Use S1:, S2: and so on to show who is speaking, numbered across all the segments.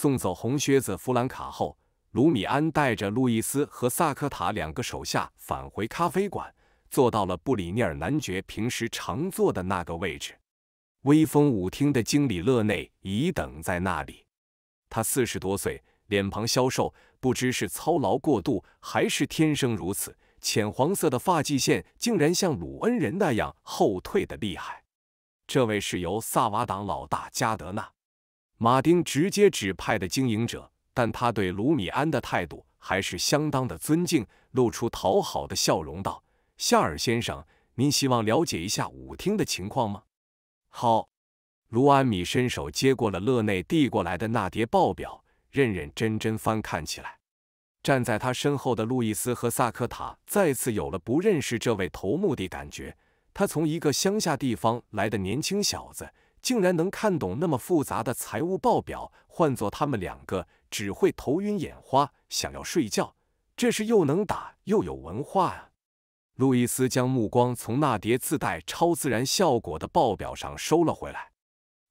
S1: 送走红靴子弗兰卡后，卢米安带着路易斯和萨克塔两个手下返回咖啡馆，坐到了布里尼尔男爵平时常坐的那个位置。威风舞厅的经理勒内已等在那里。他四十多岁，脸庞消瘦，不知是操劳过度还是天生如此。浅黄色的发际线竟然像鲁恩人那样后退的厉害。这位是由萨瓦党老大加德纳。马丁直接指派的经营者，但他对卢米安的态度还是相当的尊敬，露出讨好的笑容道：“夏尔先生，您希望了解一下舞厅的情况吗？”好，卢安米伸手接过了勒内递过来的那叠报表，认认真真翻看起来。站在他身后的路易斯和萨科塔再次有了不认识这位头目的感觉。他从一个乡下地方来的年轻小子。竟然能看懂那么复杂的财务报表，换做他们两个只会头晕眼花，想要睡觉。这是又能打又有文化啊！路易斯将目光从那叠自带超自然效果的报表上收了回来。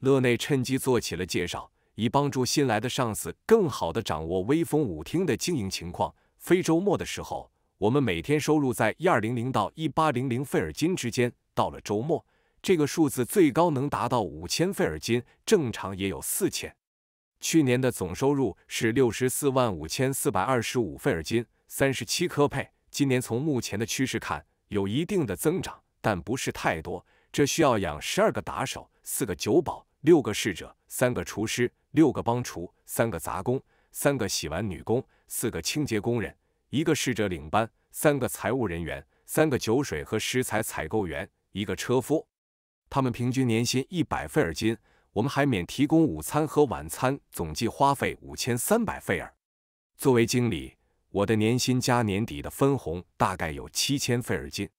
S1: 勒内趁机做起了介绍，以帮助新来的上司更好地掌握威风舞厅的经营情况。非周末的时候，我们每天收入在一二零零到一八零零费尔金之间，到了周末。这个数字最高能达到五千费尔金，正常也有四千。去年的总收入是六十四万五千四百二十五费尔金，三十七科佩。今年从目前的趋势看，有一定的增长，但不是太多。这需要养十二个打手，四个酒保，六个侍者，三个厨师，六个帮厨，三个杂工，三个洗碗女工，四个清洁工人，一个侍者领班，三个财务人员，三个酒水和食材采购员，一个车夫。他们平均年薪一百费尔金，我们还免提供午餐和晚餐，总计花费五千三百费尔。作为经理，我的年薪加年底的分红大概有七千费尔金。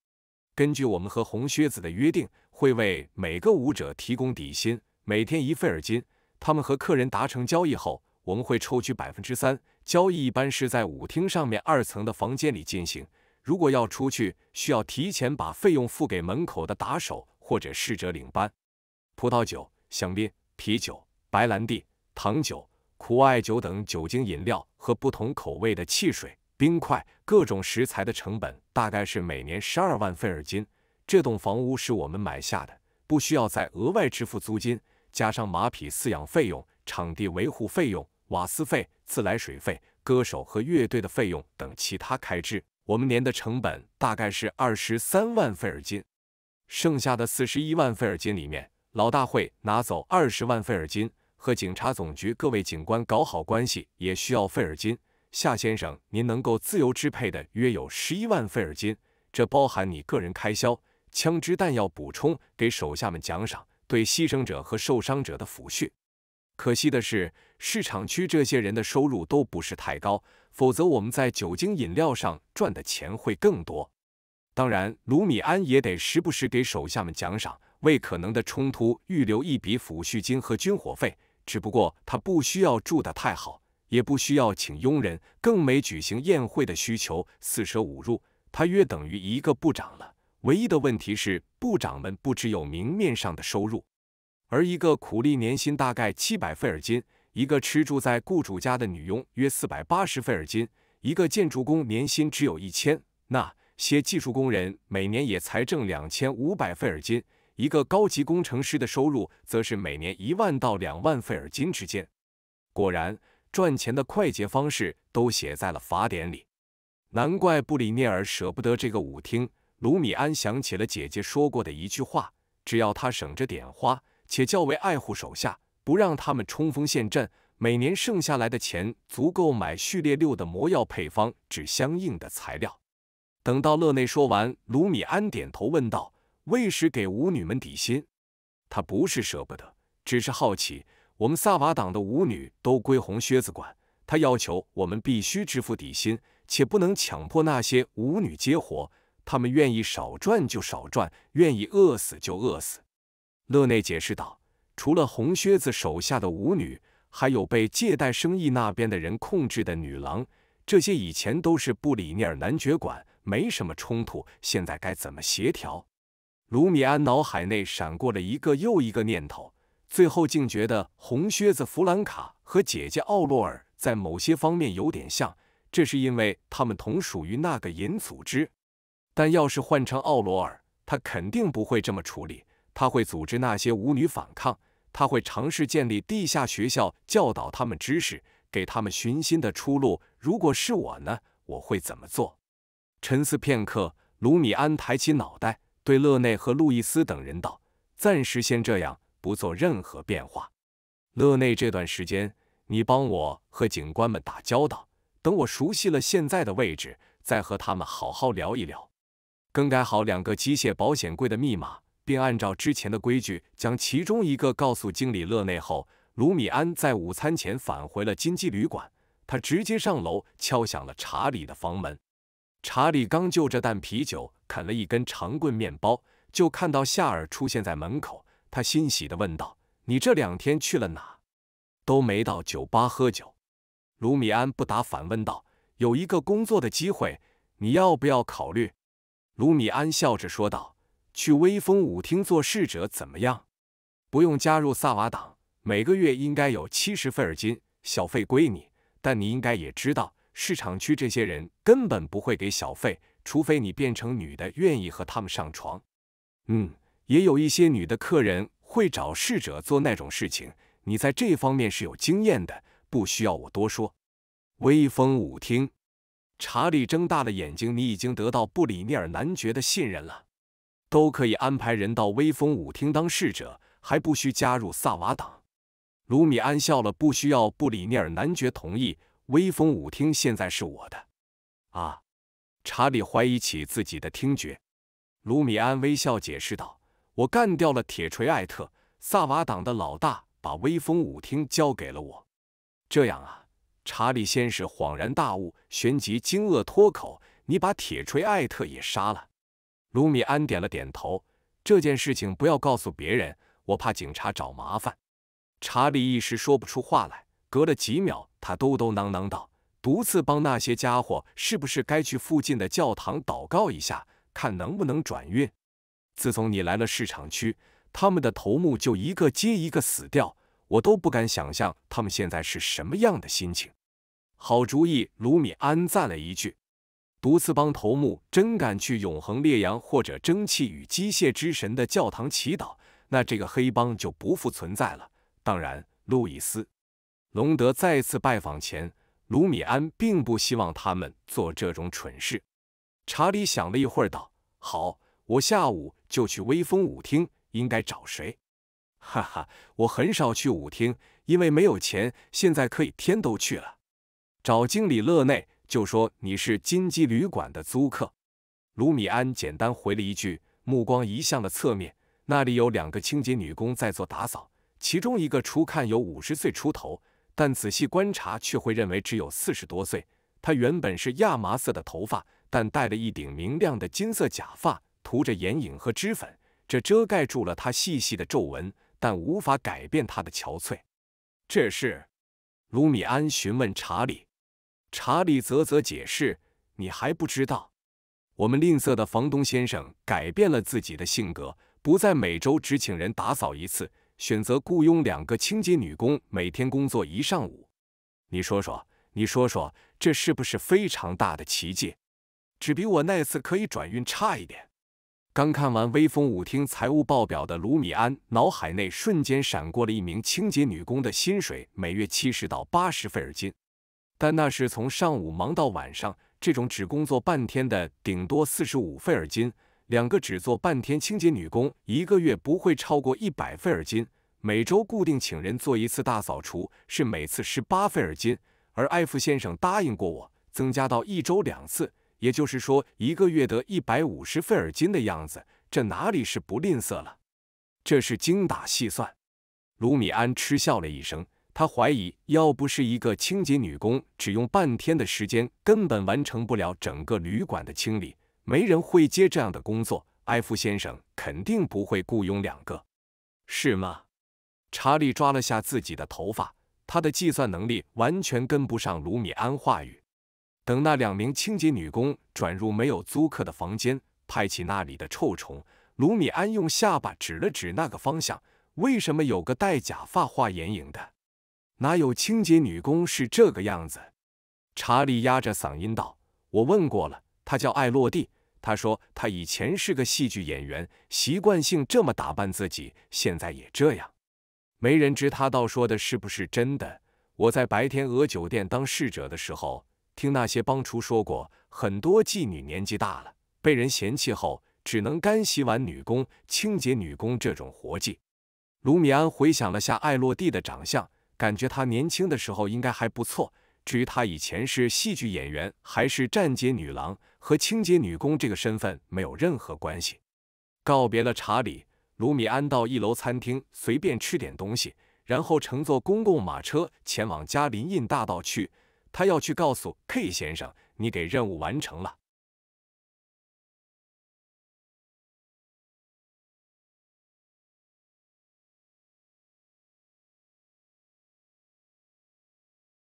S1: 根据我们和红靴子的约定，会为每个舞者提供底薪，每天一费尔金。他们和客人达成交易后，我们会抽取百分之三。交易一般是在舞厅上面二层的房间里进行。如果要出去，需要提前把费用付给门口的打手。或者侍者领班，葡萄酒、香槟、啤酒、白兰地、糖酒、苦艾酒等酒精饮料和不同口味的汽水、冰块、各种食材的成本大概是每年十二万费尔金。这栋房屋是我们买下的，不需要再额外支付租金，加上马匹饲养费用、场地维护费用、瓦斯费、自来水费、歌手和乐队的费用等其他开支，我们年的成本大概是二十三万费尔金。剩下的四十一万费尔金里面，老大会拿走二十万费尔金，和警察总局各位警官搞好关系也需要费尔金。夏先生，您能够自由支配的约有十一万费尔金，这包含你个人开销、枪支弹药补充、给手下们奖赏、对牺牲者和受伤者的抚恤。可惜的是，市场区这些人的收入都不是太高，否则我们在酒精饮料上赚的钱会更多。当然，卢米安也得时不时给手下们奖赏，为可能的冲突预留一笔抚恤金和军火费。只不过他不需要住得太好，也不需要请佣人，更没举行宴会的需求。四舍五入，他约等于一个部长了。唯一的问题是，部长们不只有明面上的收入，而一个苦力年薪大概七百费尔金，一个吃住在雇主家的女佣约四百八十费尔金，一个建筑工年薪只有一千。那些技术工人每年也才挣两千五百费尔金，一个高级工程师的收入则是每年一万到两万费尔金之间。果然，赚钱的快捷方式都写在了法典里，难怪布里涅尔舍不得这个舞厅。卢米安想起了姐姐说过的一句话：只要他省着点花，且较为爱护手下，不让他们冲锋陷阵，每年剩下来的钱足够买序列六的魔药配方只相应的材料。等到乐内说完，卢米安点头问道：“为什给舞女们底薪？”他不是舍不得，只是好奇。我们萨瓦党的舞女都归红靴子管，他要求我们必须支付底薪，且不能强迫那些舞女接活。他们愿意少赚就少赚，愿意饿死就饿死。”乐内解释道：“除了红靴子手下的舞女，还有被借贷生意那边的人控制的女郎，这些以前都是布里尼尔男爵管。”没什么冲突，现在该怎么协调？卢米安脑海内闪过了一个又一个念头，最后竟觉得红靴子弗兰卡和姐姐奥洛尔在某些方面有点像，这是因为他们同属于那个银组织。但要是换成奥罗尔，他肯定不会这么处理，他会组织那些舞女反抗，他会尝试建立地下学校，教导他们知识，给他们寻新的出路。如果是我呢？我会怎么做？沉思片刻，卢米安抬起脑袋，对勒内和路易斯等人道：“暂时先这样，不做任何变化。勒内，这段时间你帮我和警官们打交道，等我熟悉了现在的位置，再和他们好好聊一聊。”更改好两个机械保险柜的密码，并按照之前的规矩将其中一个告诉经理勒内后，卢米安在午餐前返回了金鸡旅馆。他直接上楼，敲响了查理的房门。查理刚就着蛋啤酒啃了一根长棍面包，就看到夏尔出现在门口。他欣喜地问道：“你这两天去了哪？都没到酒吧喝酒。”卢米安不答，反问道：“有一个工作的机会，你要不要考虑？”卢米安笑着说道：“去威风舞厅做侍者怎么样？不用加入萨瓦党，每个月应该有七十费尔金，小费归你。但你应该也知道。”市场区这些人根本不会给小费，除非你变成女的，愿意和他们上床。嗯，也有一些女的客人会找侍者做那种事情。你在这方面是有经验的，不需要我多说。威风舞厅，查理睁大了眼睛。你已经得到布里尼尔男爵的信任了，都可以安排人到威风舞厅当侍者，还不需加入萨瓦党。卢米安笑了，不需要布里尼尔男爵同意。威风舞厅现在是我的啊！查理怀疑起自己的听觉。卢米安微笑解释道：“我干掉了铁锤艾特，萨瓦党的老大，把威风舞厅交给了我。这样啊！”查理先是恍然大悟，旋即惊愕脱口：“你把铁锤艾特也杀了？”卢米安点了点头：“这件事情不要告诉别人，我怕警察找麻烦。”查理一时说不出话来，隔了几秒。他嘟嘟囔囔道：“毒刺帮那些家伙，是不是该去附近的教堂祷告一下，看能不能转运？自从你来了市场区，他们的头目就一个接一个死掉，我都不敢想象他们现在是什么样的心情。”好主意，卢米安赞了一句：“毒刺帮头目真敢去永恒烈阳或者蒸汽与机械之神的教堂祈祷，那这个黑帮就不复存在了。”当然，路易斯。隆德再次拜访前，卢米安并不希望他们做这种蠢事。查理想了一会儿，道：“好，我下午就去威风舞厅。应该找谁？”“哈哈，我很少去舞厅，因为没有钱。现在可以，天都去了，找经理勒内，就说你是金鸡旅馆的租客。”卢米安简单回了一句，目光移向了侧面，那里有两个清洁女工在做打扫，其中一个初看有五十岁出头。但仔细观察，却会认为只有四十多岁。他原本是亚麻色的头发，但戴了一顶明亮的金色假发，涂着眼影和脂粉，这遮盖住了他细细的皱纹，但无法改变他的憔悴。这是卢米安询问查理，查理啧啧解释：“你还不知道，我们吝啬的房东先生改变了自己的性格，不再每周只请人打扫一次。”选择雇佣两个清洁女工，每天工作一上午。你说说，你说说，这是不是非常大的奇迹？只比我那次可以转运差一点。刚看完威风舞厅财务报表的卢米安，脑海内瞬间闪过了一名清洁女工的薪水，每月七十到八十费尔金。但那是从上午忙到晚上，这种只工作半天的，顶多四十五费尔金。两个只做半天清洁女工，一个月不会超过一百费尔金。每周固定请人做一次大扫除，是每次十八费尔金。而艾夫先生答应过我，增加到一周两次，也就是说，一个月得一百五十费尔金的样子。这哪里是不吝啬了，这是精打细算。卢米安嗤笑了一声，他怀疑，要不是一个清洁女工只用半天的时间，根本完成不了整个旅馆的清理。没人会接这样的工作，埃夫先生肯定不会雇佣两个，是吗？查理抓了下自己的头发，他的计算能力完全跟不上卢米安话语。等那两名清洁女工转入没有租客的房间，拍起那里的臭虫，卢米安用下巴指了指那个方向：“为什么有个戴假发画眼影的？哪有清洁女工是这个样子？”查理压着嗓音道：“我问过了，她叫艾洛蒂。”他说：“他以前是个戏剧演员，习惯性这么打扮自己，现在也这样。没人知他倒说的是不是真的。我在白天鹅酒店当侍者的时候，听那些帮厨说过，很多妓女年纪大了，被人嫌弃后，只能干洗碗女工、清洁女工这种活计。”卢米安回想了下艾洛蒂的长相，感觉她年轻的时候应该还不错。至于他以前是戏剧演员还是站街女郎，和清洁女工这个身份没有任何关系。告别了查理，卢米安到一楼餐厅随便吃点东西，然后乘坐公共马车前往加林印大道去。他要去告诉 K 先生，你给任务完成了。